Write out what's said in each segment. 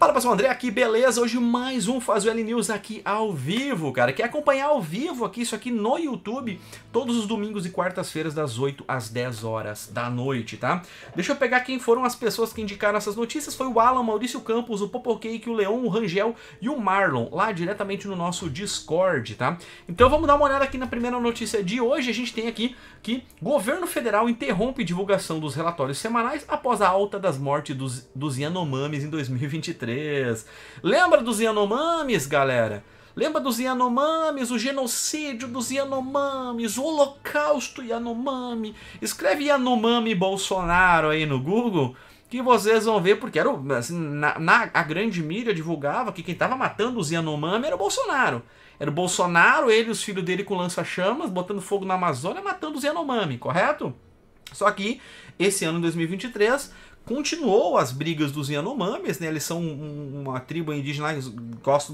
Fala pessoal, André aqui, beleza? Hoje mais um Faz L News aqui ao vivo, cara. Quer acompanhar ao vivo aqui, isso aqui no YouTube, todos os domingos e quartas-feiras das 8 às 10 horas da noite, tá? Deixa eu pegar quem foram as pessoas que indicaram essas notícias. Foi o Alan, Maurício Campos, o Popocake, o Leon, o Rangel e o Marlon, lá diretamente no nosso Discord, tá? Então vamos dar uma olhada aqui na primeira notícia de hoje. A gente tem aqui que governo federal interrompe divulgação dos relatórios semanais após a alta das mortes dos, dos Yanomamis em 2023. Lembra dos Yanomamis, galera? Lembra dos Yanomamis, o genocídio dos Yanomamis, o holocausto Yanomami. Escreve Yanomami Bolsonaro aí no Google que vocês vão ver, porque era, assim, na, na, a grande mídia divulgava que quem estava matando os Yanomami era o Bolsonaro. Era o Bolsonaro, ele e os filhos dele com lança-chamas, botando fogo na Amazônia, matando os Yanomami, correto? Só que esse ano, 2023, continuou as brigas dos Yanomamis, né? Eles são uma tribo indígena que gosta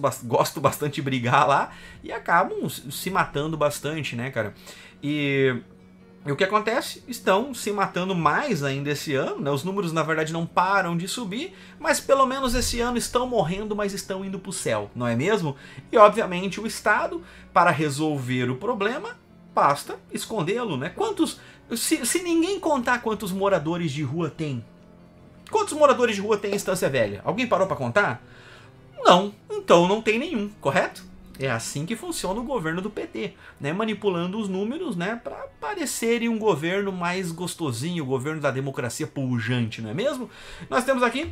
bastante de brigar lá e acabam se matando bastante, né, cara? E, e, o que acontece? Estão se matando mais ainda esse ano, né? Os números, na verdade, não param de subir, mas pelo menos esse ano estão morrendo, mas estão indo para o céu, não é mesmo? E, obviamente, o Estado, para resolver o problema, basta escondê-lo, né? Quantos... Se, se ninguém contar quantos moradores de rua tem Quantos moradores de rua tem em Estância Velha? Alguém parou para contar? Não, então não tem nenhum, correto? É assim que funciona o governo do PT, né? manipulando os números né? para parecerem um governo mais gostosinho, o governo da democracia pujante, não é mesmo? Nós temos aqui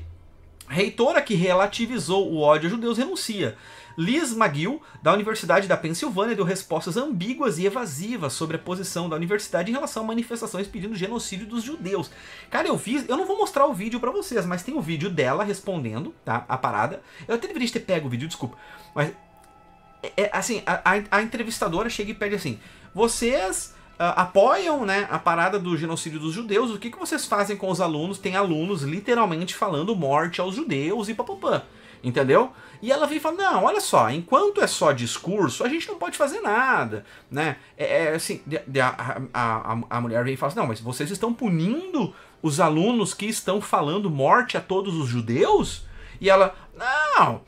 Reitora que relativizou o ódio a judeus renuncia. Liz McGill, da Universidade da Pensilvânia, deu respostas ambíguas e evasivas sobre a posição da universidade em relação a manifestações pedindo genocídio dos judeus. Cara, eu fiz. Eu não vou mostrar o vídeo para vocês, mas tem o vídeo dela respondendo, tá? A parada. Eu até deveria ter pego o vídeo, desculpa. Mas. É, é assim, a, a, a entrevistadora chega e pede assim: vocês ah, apoiam né, a parada do genocídio dos judeus, o que, que vocês fazem com os alunos? Tem alunos literalmente falando morte aos judeus e papapã. Entendeu? E ela vem e fala: não, olha só, enquanto é só discurso, a gente não pode fazer nada. né? É, é assim, a, a, a, mulher vem e fala: assim, não, mas vocês estão punindo os alunos que estão falando morte a todos os judeus? E ela: não,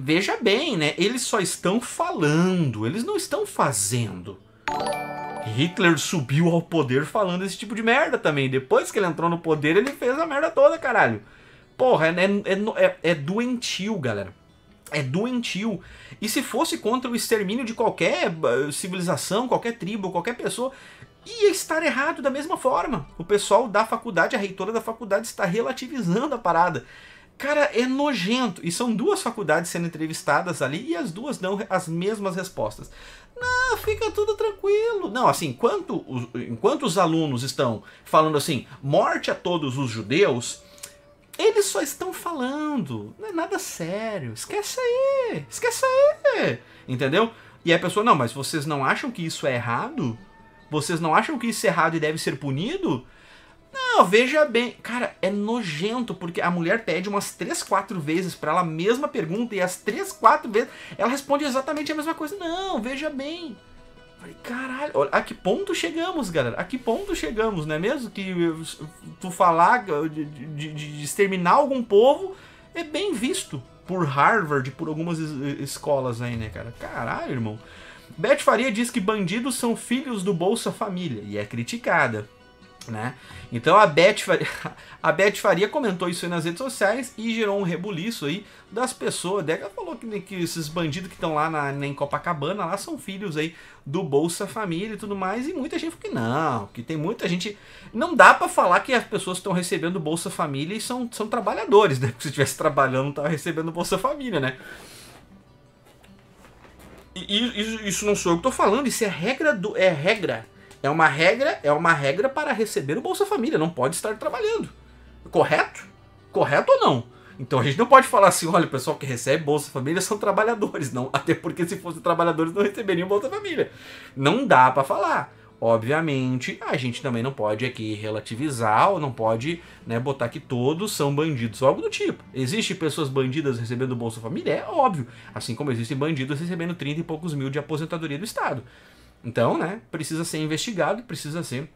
veja bem, né? Eles só estão falando, eles não estão fazendo. Hitler subiu ao poder falando esse tipo de merda também. Depois que ele entrou no poder, ele fez a merda toda, caralho. Porra, é, é, é, é doentio, galera. É doentio. E se fosse contra o extermínio de qualquer civilização, qualquer tribo, qualquer pessoa, ia estar errado da mesma forma. O pessoal da faculdade, a reitora da faculdade, está relativizando a parada. Cara, é nojento. E são duas faculdades sendo entrevistadas ali e as duas dão as mesmas respostas. Não, fica tudo tranquilo. Não, assim, enquanto os, enquanto os alunos estão falando assim, morte a todos os judeus, eles só estão falando. Não é nada sério. Esquece aí. Esquece aí. Entendeu? E a pessoa, não, mas vocês não acham que isso é errado? Vocês não acham que isso é errado e deve ser punido? Não, veja bem. Cara, é nojento, porque a mulher pede umas 3, 4 vezes para ela a mesma pergunta, e as 3, 4 vezes ela responde exatamente a mesma coisa. Não, veja bem. Falei, caralho, a que ponto chegamos, galera? A que ponto chegamos, não é mesmo? Que eh, tu falar eh, de, de, de exterminar algum povo é bem visto por Harvard, por algumas eh, escolas aí, né, cara? Caralho, irmão. Beth Faria diz que bandidos são filhos do Bolsa Família e é criticada. Né? Então a Beth, Faria, a Beth Faria comentou isso aí nas redes sociais e gerou um rebuliço aí das pessoas. Ela falou que, né, que esses bandidos que estão lá na, em Copacabana lá são filhos aí do Bolsa Família e tudo mais. E muita gente falou que não, que tem muita gente. Não dá para falar que as pessoas estão recebendo Bolsa Família e são, são trabalhadores, né? Porque se estivesse trabalhando, não tava recebendo Bolsa Família, né? E, isso, isso não sou eu que tô falando, isso é regra do. É regra é uma regra, é uma regra para receber o Bolsa Família, não pode estar trabalhando. Correto? Correto ou não? Então a gente não pode falar assim, olha, o pessoal que recebe Bolsa Família são trabalhadores, não. Até porque se fossem trabalhadores não receberiam Bolsa Família. Não dá para falar. Obviamente, a gente também não pode aqui relativizar ou não pode né, botar que todos são bandidos ou algo do tipo. Existem pessoas bandidas recebendo Bolsa Família? É óbvio. Assim como existem bandidos recebendo 30 e poucos mil de aposentadoria do Estado. Então, né, precisa ser investigado, precisa ser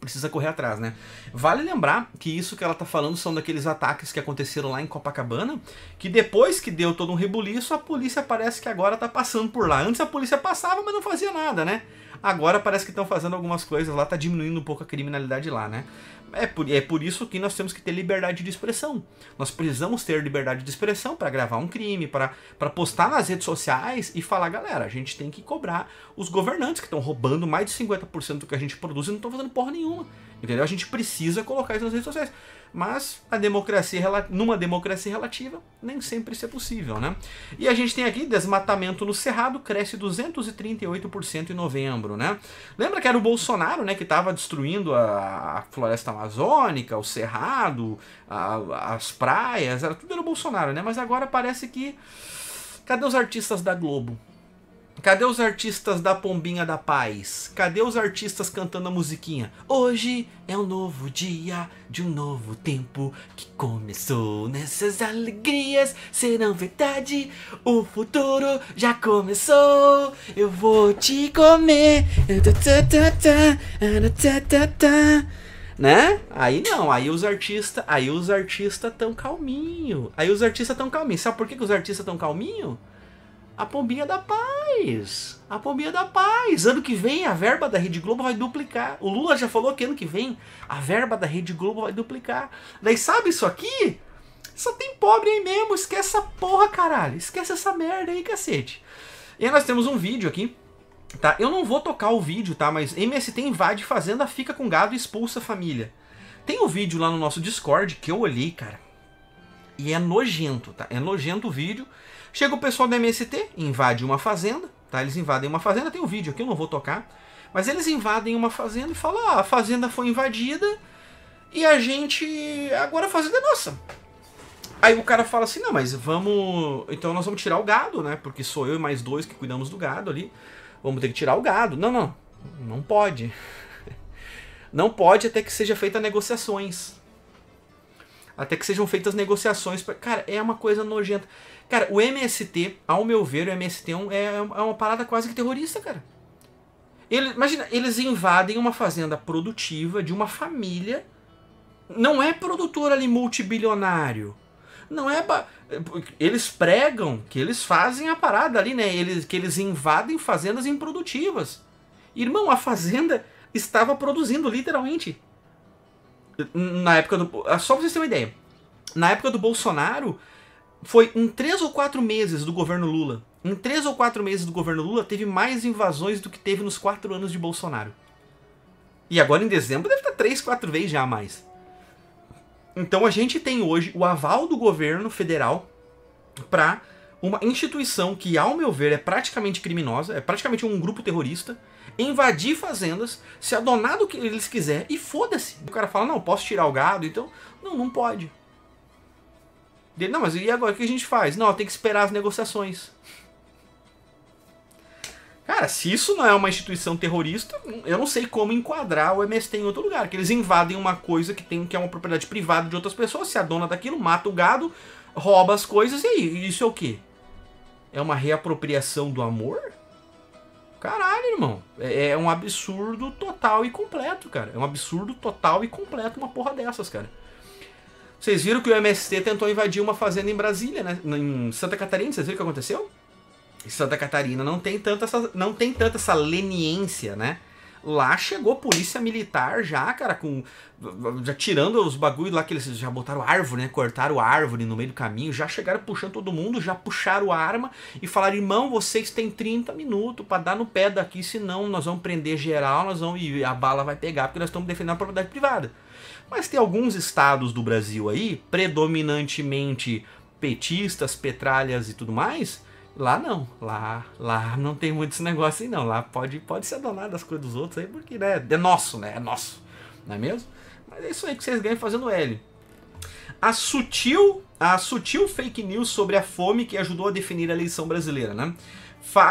precisa correr atrás, né? Vale lembrar que isso que ela tá falando são daqueles ataques que aconteceram lá em Copacabana, que depois que deu todo um rebuliço, a polícia parece que agora tá passando por lá. Antes a polícia passava, mas não fazia nada, né? Agora parece que estão fazendo algumas coisas lá, tá diminuindo um pouco a criminalidade lá, né? É por, é por isso que nós temos que ter liberdade de expressão. Nós precisamos ter liberdade de expressão para gravar um crime, para postar nas redes sociais e falar, galera, a gente tem que cobrar os governantes que estão roubando mais de 50% do que a gente produz e não estão fazendo porra nenhuma. Entendeu? A gente precisa colocar isso nas redes sociais. Mas a democracia, numa democracia relativa, nem sempre isso é possível, né? E a gente tem aqui desmatamento no Cerrado cresce 238% em novembro, né? Lembra que era o Bolsonaro, né, que estava destruindo a, a, floresta amazônica, o Cerrado, a, as praias, era tudo era o Bolsonaro, né? Mas agora parece que cadê os artistas da Globo? Cadê os artistas da Pombinha da Paz? Cadê os artistas cantando a musiquinha? Hoje é um novo dia de um novo tempo que começou. Nessas alegrias serão verdade. O futuro já começou. Eu vou te comer. Né? Aí não, aí os artistas, aí os artistas tão calminho. Aí os artistas tão calminho. Sabe por que, que os artistas tão calminho? A pombinha da paz. A pombinha da paz. Ano que vem a verba da Rede Globo vai duplicar. O Lula já falou que ano que vem a verba da Rede Globo vai duplicar. Daí sabe isso aqui? Só tem pobre aí mesmo. Esquece essa porra, caralho. Esquece essa merda aí, cacete. E aí nós temos um vídeo aqui. Tá, eu não vou tocar o vídeo, tá? Mas MST invade fazenda, fica com gado e expulsa a família. Tem um vídeo lá no nosso Discord que eu olhei, cara. E é nojento, tá? É nojento o vídeo. Chega o pessoal da MST, invade uma fazenda, tá? Eles invadem uma fazenda, tem um vídeo aqui, eu não vou tocar. Mas eles invadem uma fazenda e falam: ah, a fazenda foi invadida e a gente. Agora a fazenda é nossa. Aí o cara fala assim: não, mas vamos. Então nós vamos tirar o gado, né? Porque sou eu e mais dois que cuidamos do gado ali. Vamos ter que tirar o gado. Não, não. Não pode. Não pode até que seja feita negociações. Até que sejam feitas negociações. Pra... Cara, é uma coisa nojenta. Cara, o MST, ao meu ver, o MST é, um, é, é uma parada quase que terrorista, cara. Ele, imagina, eles invadem uma fazenda produtiva de uma família. Não é produtor ali multibilionário. Não é. Ba... Eles pregam que eles fazem a parada ali, né? Eles, que eles invadem fazendas improdutivas. Irmão, a fazenda estava produzindo, literalmente. Na época do. Só pra vocês terem uma ideia. Na época do Bolsonaro, foi em três ou quatro meses do governo Lula. Em três ou quatro meses do governo Lula, teve mais invasões do que teve nos quatro anos de Bolsonaro. E agora em dezembro deve estar três, quatro vezes já a mais. Então a gente tem hoje o aval do governo federal para uma instituição que, ao meu ver, é praticamente criminosa, é praticamente um grupo terrorista, invadir fazendas, se adonar do que eles quiser e foda-se. O cara fala, não, posso tirar o gado, então. Não, não pode. Dele, não, mas e agora? O que a gente faz? Não, tem que esperar as negociações. Cara, se isso não é uma instituição terrorista, eu não sei como enquadrar o MST em outro lugar. Que eles invadem uma coisa que tem que é uma propriedade privada de outras pessoas, se a dona daquilo mata o gado, rouba as coisas e aí, isso é o quê? É uma reapropriação do amor? Caralho, irmão. É, é um absurdo total e completo, cara. É um absurdo total e completo uma porra dessas, cara. Vocês viram que o MST tentou invadir uma fazenda em Brasília, né? Em Santa Catarina, vocês viram o que aconteceu? Em Santa Catarina não tem tanta essa, não tem tanta essa leniência, né? Lá chegou polícia militar já, cara, com já tirando os bagulho lá que eles já botaram árvore, né? Cortaram árvore no meio do caminho, já chegaram puxando todo mundo, já puxaram a arma e falaram: "Irmão, vocês têm 30 minutos para dar no pé daqui, senão nós vamos prender geral, nós vamos e a bala vai pegar porque nós estamos defendendo a propriedade privada". Mas tem alguns estados do Brasil aí, predominantemente petistas, petralhas e tudo mais, lá não. Lá, lá não tem muito esse negócio aí não. Lá pode, pode se adonar das coisas dos outros aí, porque né, é nosso, né? É nosso. Não é mesmo? Mas é isso aí que vocês ganham fazendo L. A sutil, a sutil fake news sobre a fome que ajudou a definir a eleição brasileira, né?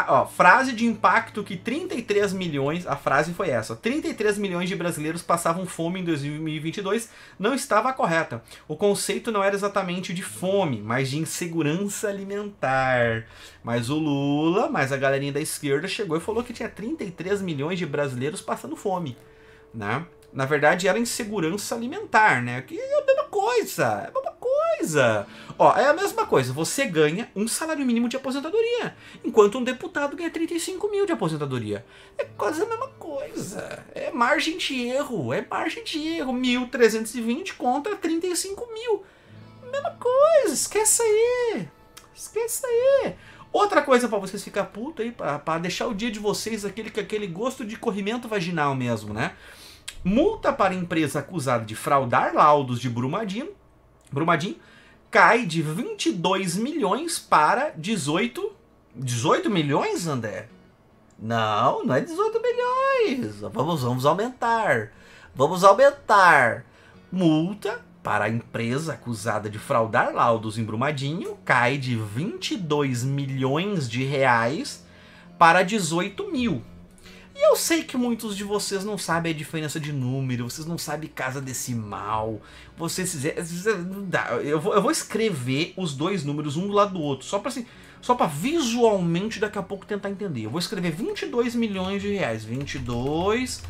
ó, frase de impacto que 33 milhões, a frase foi essa, 33 milhões de brasileiros passavam fome em 2022, não estava correta. O conceito não era exatamente de fome, mas de insegurança alimentar. Mas o Lula, mas a galerinha da esquerda chegou e falou que tinha 33 milhões de brasileiros passando fome, né? Na verdade era insegurança alimentar, né? Que é a mesma coisa, é a mesma coisa. Ó, é a mesma coisa. Você ganha um salário mínimo de aposentadoria, enquanto um deputado ganha 35 mil de aposentadoria. É quase a mesma coisa. É margem de erro. É margem de erro. 1.320 contra 35 mil. Mesma coisa. Esquece aí. Esquece aí. Outra coisa para vocês ficar puto aí, para deixar o dia de vocês aquele aquele gosto de corrimento vaginal mesmo, né? Multa para empresa acusada de fraudar laudos de Brumadinho Brumadinho, cai de 22 milhões para 18. 18 milhões, André? Não, não é 18 milhões. Vamos, vamos aumentar. Vamos aumentar. Multa para a empresa acusada de fraudar laudos em Brumadinho cai de 22 milhões de reais para 18 mil. E eu sei que muitos de vocês não sabem a diferença de número, vocês não sabem casa decimal, vocês eu vou, eu vou escrever os dois números um do lado do outro, só para assim, só para visualmente daqui a pouco tentar entender. Eu vou escrever 22 milhões de reais, 22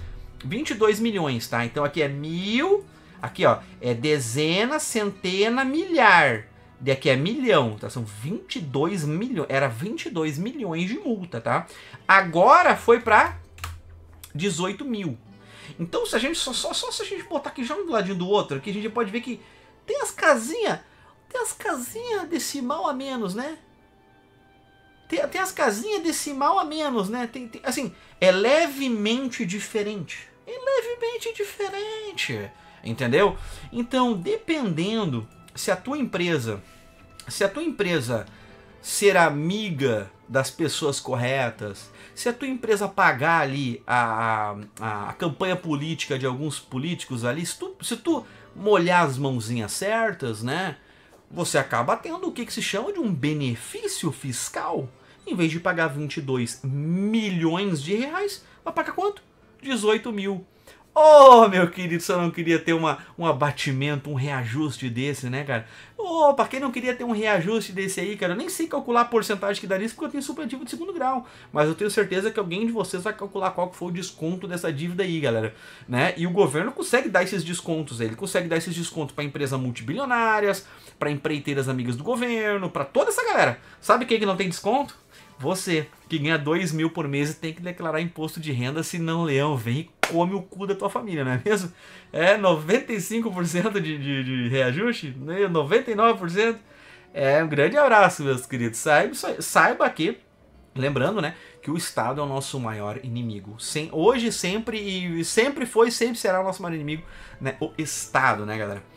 22 milhões, tá? Então aqui é mil, aqui ó, é dezena, centena, milhar. Daqui é milhão, tá? São 22 milhões, era 22 milhões de multa, tá? Agora foi para 18 mil. Então, se a gente só, só, só se a gente botar aqui já um do ladinho do outro, que a gente pode ver que tem as casinhas, tem as casinhas decimal a menos, né? Tem, tem as casinhas decimal a menos, né? Tem, tem, assim, é levemente diferente. É levemente diferente, entendeu? Então, dependendo se a tua empresa, se a tua empresa ser amiga das pessoas corretas, se a tua empresa pagar ali a, a, a campanha política de alguns políticos ali, se tu, se tu molhar as mãozinhas certas, né? Você acaba tendo o que, que se chama de um benefício fiscal. Em vez de pagar 22 milhões de reais, vai pagar quanto? 18 mil. Oh, meu querido, só não queria ter uma, um abatimento, um reajuste desse, né, cara? Oh, quem não queria ter um reajuste desse aí, cara, eu nem sei calcular a porcentagem que daria isso, porque eu tenho supletivo de segundo grau. Mas eu tenho certeza que alguém de vocês vai calcular qual que foi o desconto dessa dívida aí, galera. Né? E o governo consegue dar esses descontos, aí? ele consegue dar esses descontos para empresas multibilionárias, para empreiteiras amigas do governo, para toda essa galera. Sabe quem que não tem desconto? Você, que ganha 2 mil por mês e tem que declarar imposto de renda, se não, leão, vem come o cu da tua família, não é mesmo? É 95% de, de, de reajuste, 99%. Né? É um grande abraço, meus queridos. Saiba, saiba que, lembrando, né, que o Estado é o nosso maior inimigo. Sem, hoje, sempre e sempre foi, sempre será o nosso maior inimigo, né? O Estado, né, galera?